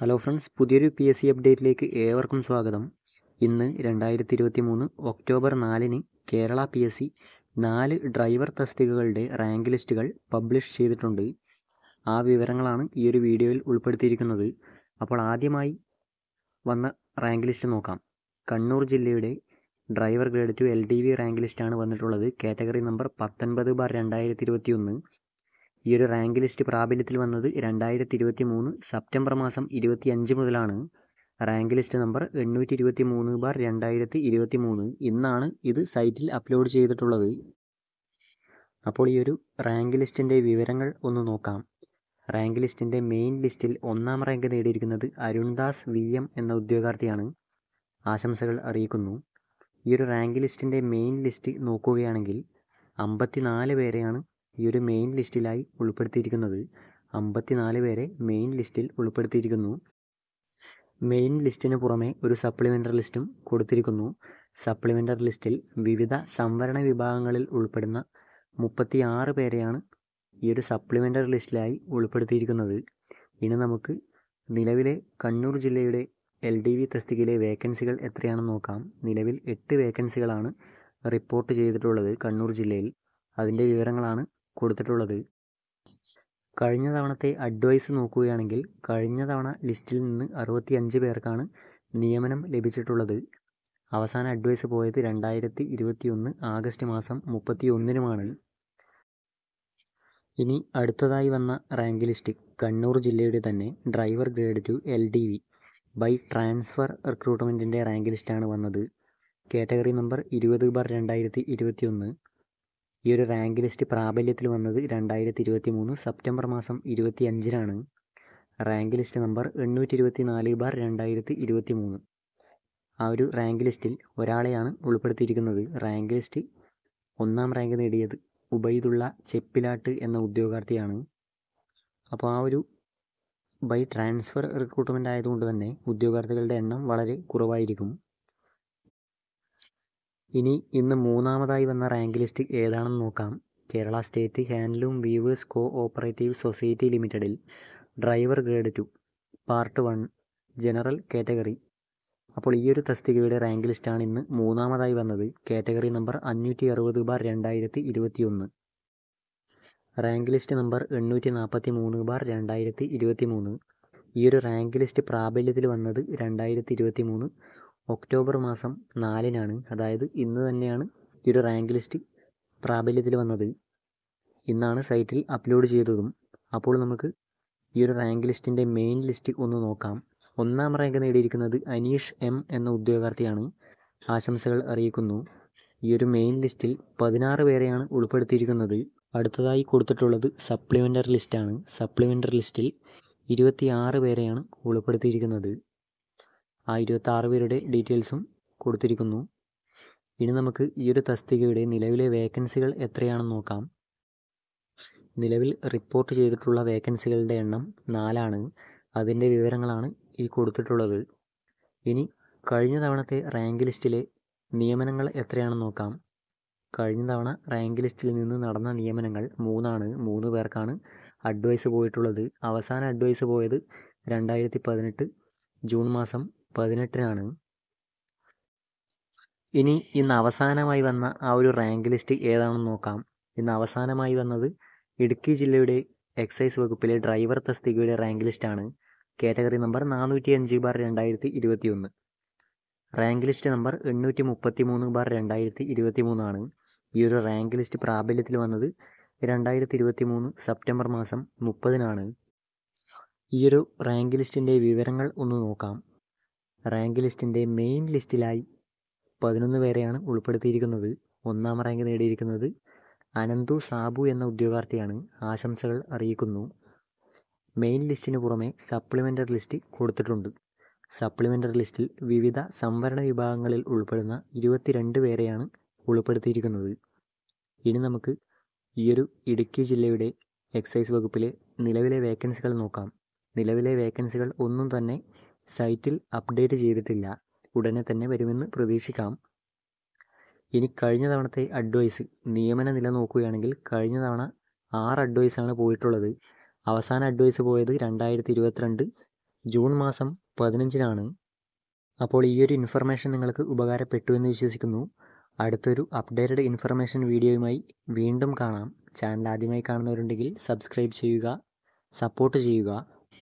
hello friends പുതിയൊരു P S C അപ്ഡേറ്റിലേക്ക് ഏവർക്കും സ്വാഗതം ഇന്ന് രണ്ടായിരത്തി ഇരുപത്തി മൂന്ന് ഒക്ടോബർ നാലിന് കേരള പി എസ് സി നാല് ഡ്രൈവർ തസ്തികകളുടെ റാങ്ക് ലിസ്റ്റുകൾ പബ്ലിഷ് ചെയ്തിട്ടുണ്ട് ആ വിവരങ്ങളാണ് ഈ ഒരു വീഡിയോയിൽ ഉൾപ്പെടുത്തിയിരിക്കുന്നത് അപ്പോൾ ആദ്യമായി വന്ന റാങ്ക് ലിസ്റ്റ് നോക്കാം കണ്ണൂർ ജില്ലയുടെ driver grade two L D V rank ലിസ്റ്റാണ് വന്നിട്ടുള്ളത് കാറ്റഗറി നമ്പർ പത്തൊൻപത് ബാർ രണ്ടായിരത്തി ഇരുപത്തി ഒന്ന് ഈ ഒരു റാങ്ക് ലിസ്റ്റ് പ്രാബല്യത്തിൽ വന്നത് രണ്ടായിരത്തി ഇരുപത്തി മൂന്ന് സെപ്റ്റംബർ മാസം ഇരുപത്തി അഞ്ച് മുതലാണ് റാങ്ക് ലിസ്റ്റ് നമ്പർ എണ്ണൂറ്റി ഇരുപത്തി മൂന്ന് ബാർ രണ്ടായിരത്തി ഇരുപത്തി മൂന്ന് ഇന്നാണ് ഇത് സൈറ്റിൽ അപ്ലോഡ് ചെയ്തിട്ടുള്ളത് അപ്പോൾ ഈ ഒരു റാങ്ക് ലിസ്റ്റിൻ്റെ വിവരങ്ങൾ ഒന്ന് നോക്കാം റാങ്ക് ലിസ്റ്റിൻ്റെ മെയിൻ ലിസ്റ്റിൽ ഒന്നാം റാങ്ക് നേടിയിരിക്കുന്നത് അരുൺദാസ് വി എം എന്ന ഉദ്യോഗാർത്ഥിയാണ് ആശംസകൾ അറിയിക്കുന്നു ഈ ഒരു റാങ്ക് ലിസ്റ്റിൻ്റെ മെയിൻ ലിസ്റ്റ് നോക്കുകയാണെങ്കിൽ നാല് പേരെയാണ് ഈ ഒരു മെയിൻ ലിസ്റ്റിലായി ഉൾപ്പെടുത്തിയിരിക്കുന്നത് അമ്പത്തിനാല് പേരെ മെയിൻ ലിസ്റ്റിൽ ഉൾപ്പെടുത്തിയിരിക്കുന്നു മെയിൻ ലിസ്റ്റിന് പുറമെ ഒരു സപ്ലിമെൻ്ററി ലിസ്റ്റും കൊടുത്തിരിക്കുന്നു സപ്ലിമെൻ്ററി ലിസ്റ്റിൽ വിവിധ സംവരണ വിഭാഗങ്ങളിൽ ഉൾപ്പെടുന്ന മുപ്പത്തി ആറ് പേരെയാണ് ഈ ഒരു സപ്ലിമെൻ്ററി ലിസ്റ്റിലായി ഉൾപ്പെടുത്തിയിരിക്കുന്നത് ഇനി നമുക്ക് നിലവിലെ കണ്ണൂർ ജില്ലയുടെ എൽ ഡി വി തസ്തികയിലെ വേക്കൻസികൾ എത്രയാണെന്ന് നോക്കാം നിലവിൽ എട്ട് വേക്കൻസികളാണ് റിപ്പോർട്ട് ചെയ്തിട്ടുള്ളത് കണ്ണൂർ ജില്ലയിൽ അതിൻ്റെ വിവരങ്ങളാണ് കൊടുത്തിട്ടുള്ളത് കഴിഞ്ഞ തവണത്തെ അഡ്വൈസ് നോക്കുകയാണെങ്കിൽ കഴിഞ്ഞ തവണ ലിസ്റ്റിൽ നിന്ന് അറുപത്തി അഞ്ച് പേർക്കാണ് നിയമനം ലഭിച്ചിട്ടുള്ളത് അവസാന അഡ്വൈസ് പോയത് രണ്ടായിരത്തി ഇരുപത്തി ഒന്ന് ആഗസ്റ്റ് മാസം മുപ്പത്തി ഒന്നിനുമാണ് ഇനി അടുത്തതായി വന്ന റാങ്ക് ലിസ്റ്റ് കണ്ണൂർ ജില്ലയുടെ തന്നെ driver grade two L D V by transfer റിക്രൂട്ട്മെൻറ്റിൻ്റെ റാങ്ക് ലിസ്റ്റാണ് വന്നത് കാറ്റഗറി നമ്പർ ഇരുപത് ബാർ രണ്ടായിരത്തി ഇരുപത്തി ഒന്ന് ഈ ഒരു റാങ്ക് ലിസ്റ്റ് പ്രാബല്യത്തിൽ വന്നത് രണ്ടായിരത്തി ഇരുപത്തി മൂന്ന് സെപ്റ്റംബർ മാസം ഇരുപത്തി അഞ്ചിനാണ് റാങ്ക് ലിസ്റ്റ് നമ്പർ എണ്ണൂറ്റി ഇരുപത്തി നാല് ബാർ രണ്ടായിരത്തി ഇരുപത്തി മൂന്ന് ആ ഒരു റാങ്ക് ലിസ്റ്റിൽ ഒരാളെയാണ് ഉൾപ്പെടുത്തിയിരിക്കുന്നത് റാങ്ക് ലിസ്റ്റ് ഒന്നാം റാങ്ക് നേടിയത് ഉബൈദുള്ള ചെപ്പിലാട്ട് എന്ന ഉദ്യോഗാർത്ഥിയാണ് അപ്പോൾ ആ ഒരു ബൈ ട്രാൻസ്ഫർ റിക്രൂട്ട്മെൻ്റ് ആയതുകൊണ്ട് തന്നെ ഉദ്യോഗാർത്ഥികളുടെ എണ്ണം വളരെ കുറവായിരിക്കും ഇനി ഇന്ന് മൂന്നാമതായി വന്ന റാങ്ക് ലിസ്റ്റ് ഏതാണെന്ന് നോക്കാം Kerala state handloom weavers cooperative society ലിമിറ്റഡിൽ driver grade two part one general category അപ്പോൾ ഈ ഒരു തസ്തികയുടെ റാങ്ക് ലിസ്റ്റാണ് ഇന്ന് മൂന്നാമതായി വന്നത് കാറ്റഗറി നമ്പർ അഞ്ഞൂറ്റി അറുപത് ബാർ രണ്ടായിരത്തി ഇരുപത്തി ഒന്ന് റാങ്ക് ലിസ്റ്റ് നമ്പർ എണ്ണൂറ്റി നാൽപ്പത്തി മൂന്ന് ബാർ രണ്ടായിരത്തി ഇരുപത്തി മൂന്ന് ഈ ഒരു റാങ്ക് ലിസ്റ്റ് പ്രാബല്യത്തിൽ വന്നത് രണ്ടായിരത്തി ഇരുപത്തി മൂന്ന് ഒക്ടോബർ മാസം നാലിനാണ് അതായത് ഇന്ന് തന്നെയാണ് ഈ ഒരു റാങ്ക് ലിസ്റ്റ് പ്രാബല്യത്തിൽ വന്നത് ഇന്നാണ് സൈറ്റിൽ അപ്ലോഡ് ചെയ്തതും അപ്പോൾ നമുക്ക് ഈ ഒരു റാങ്ക് ലിസ്റ്റിൻ്റെ മെയിൻ ലിസ്റ്റ് ഒന്ന് നോക്കാം ഒന്നാം റാങ്ക് നേടിയിരിക്കുന്നത് അനീഷ് എം എന്ന ഉദ്യോഗാർത്ഥിയാണ് ആശംസകൾ അറിയിക്കുന്നു ഈ ഒരു മെയിൻ ലിസ്റ്റിൽ പതിനാറ് പേരെയാണ് ഉൾപ്പെടുത്തിയിരിക്കുന്നത് അടുത്തതായി കൊടുത്തിട്ടുള്ളത് സപ്ലിമെൻ്ററി ലിസ്റ്റാണ് സപ്ലിമെൻ്ററി ലിസ്റ്റിൽ ഇരുപത്തിയാറ് പേരെയാണ് ഉൾപ്പെടുത്തിയിരിക്കുന്നത് ആ ഇരുപത്താറ് പേരുടെ ഡീറ്റെയിൽസും കൊടുത്തിരിക്കുന്നു ഇനി നമുക്ക് ഈ ഒരു തസ്തികയുടെ നിലവിലെ വേക്കൻസികൾ എത്രയാണെന്ന് നോക്കാം നിലവിൽ റിപ്പോർട്ട് ചെയ്തിട്ടുള്ള വേക്കൻസികളുടെ എണ്ണം നാലാണ് അതിൻ്റെ വിവരങ്ങളാണ് ഈ കൊടുത്തിട്ടുള്ളത് ഇനി കഴിഞ്ഞ തവണത്തെ റാങ്ക് ലിസ്റ്റിലെ നിയമനങ്ങൾ എത്രയാണെന്ന് നോക്കാം കഴിഞ്ഞ തവണ റാങ്ക് ലിസ്റ്റിൽ നിന്ന് നടന്ന നിയമനങ്ങൾ മൂന്നാണ് മൂന്ന് പേർക്കാണ് അഡ്വൈസ് പോയിട്ടുള്ളത് അവസാന അഡ്വൈസ് പോയത് രണ്ടായിരത്തി പതിനെട്ട് ജൂൺ മാസം പതിനെട്ടിനാണ് ഇനി ഇന്ന് അവസാനമായി വന്ന ആ ഒരു റാങ്ക് ലിസ്റ്റ് ഏതാണെന്ന് നോക്കാം ഇന്ന് അവസാനമായി വന്നത് ഇടുക്കി ജില്ലയുടെ എക്സൈസ് വകുപ്പിലെ ഡ്രൈവർ തസ്തികയുടെ റാങ്ക് ലിസ്റ്റാണ് കാറ്റഗറി നമ്പർ നാനൂറ്റി അഞ്ച് ബാർ രണ്ടായിരത്തി ഇരുപത്തി ഒന്ന് റാങ്ക് ലിസ്റ്റ് നമ്പർ എണ്ണൂറ്റി മുപ്പത്തി മൂന്ന് ബാർ രണ്ടായിരത്തി ഇരുപത്തി മൂന്നാണ് ഈ ഒരു റാങ്ക് ലിസ്റ്റ് പ്രാബല്യത്തിൽ വന്നത് രണ്ടായിരത്തി ഇരുപത്തി മൂന്ന് സെപ്റ്റംബർ മാസം മുപ്പതിനാണ് ഈ ഒരു റാങ്ക് ലിസ്റ്റിൻ്റെ വിവരങ്ങൾ ഒന്ന് നോക്കാം റാങ്ക് ലിസ്റ്റിൻ്റെ മെയിൻ ലിസ്റ്റിലായി പതിനൊന്ന് പേരെയാണ് ഉൾപ്പെടുത്തിയിരിക്കുന്നത് ഒന്നാം റാങ്ക് നേടിയിരിക്കുന്നത് അനന്തു സാബു എന്ന ഉദ്യോഗാർത്ഥിയാണ് ആശംസകൾ അറിയിക്കുന്നു മെയിൻ ലിസ്റ്റിന് പുറമെ സപ്ലിമെൻ്ററി ലിസ്റ്റ് കൊടുത്തിട്ടുണ്ട് സപ്ലിമെൻ്ററി ലിസ്റ്റിൽ വിവിധ സംവരണ വിഭാഗങ്ങളിൽ ഉൾപ്പെടുന്ന ഇരുപത്തിരണ്ട് പേരെയാണ് ഉൾപ്പെടുത്തിയിരിക്കുന്നത് ഇനി നമുക്ക് ഈയൊരു ഇടുക്കി ജില്ലയുടെ എക്സൈസ് വകുപ്പിലെ നിലവിലെ വേക്കൻസികൾ നോക്കാം നിലവിലെ വേക്കൻസികൾ ഒന്നും തന്നെ സൈറ്റിൽ അപ്ഡേറ്റ് ചെയ്തിട്ടില്ല ഉടനെ തന്നെ വരുമെന്ന് പ്രതീക്ഷിക്കാം ഇനി കഴിഞ്ഞ തവണത്തെ അഡ്വൈസ് നിയമന നില നോക്കുകയാണെങ്കിൽ കഴിഞ്ഞ തവണ ആറ് അഡ്വൈസാണ് പോയിട്ടുള്ളത് അവസാന അഡ്വൈസ് പോയത് രണ്ടായിരത്തി ഇരുപത്തിരണ്ട് ജൂൺ മാസം പതിനഞ്ചിനാണ് അപ്പോൾ ഈ ഒരു ഇൻഫർമേഷൻ നിങ്ങൾക്ക് ഉപകാരപ്പെട്ടു എന്ന് വിശ്വസിക്കുന്നു അടുത്തൊരു അപ്ഡേറ്റഡ് ഇൻഫർമേഷൻ വീഡിയോയുമായി വീണ്ടും കാണാം ചാനൽ ആദ്യമായി കാണുന്നവരുണ്ടെങ്കിൽ സബ്സ്ക്രൈബ് ചെയ്യുക സപ്പോർട്ട് ചെയ്യുക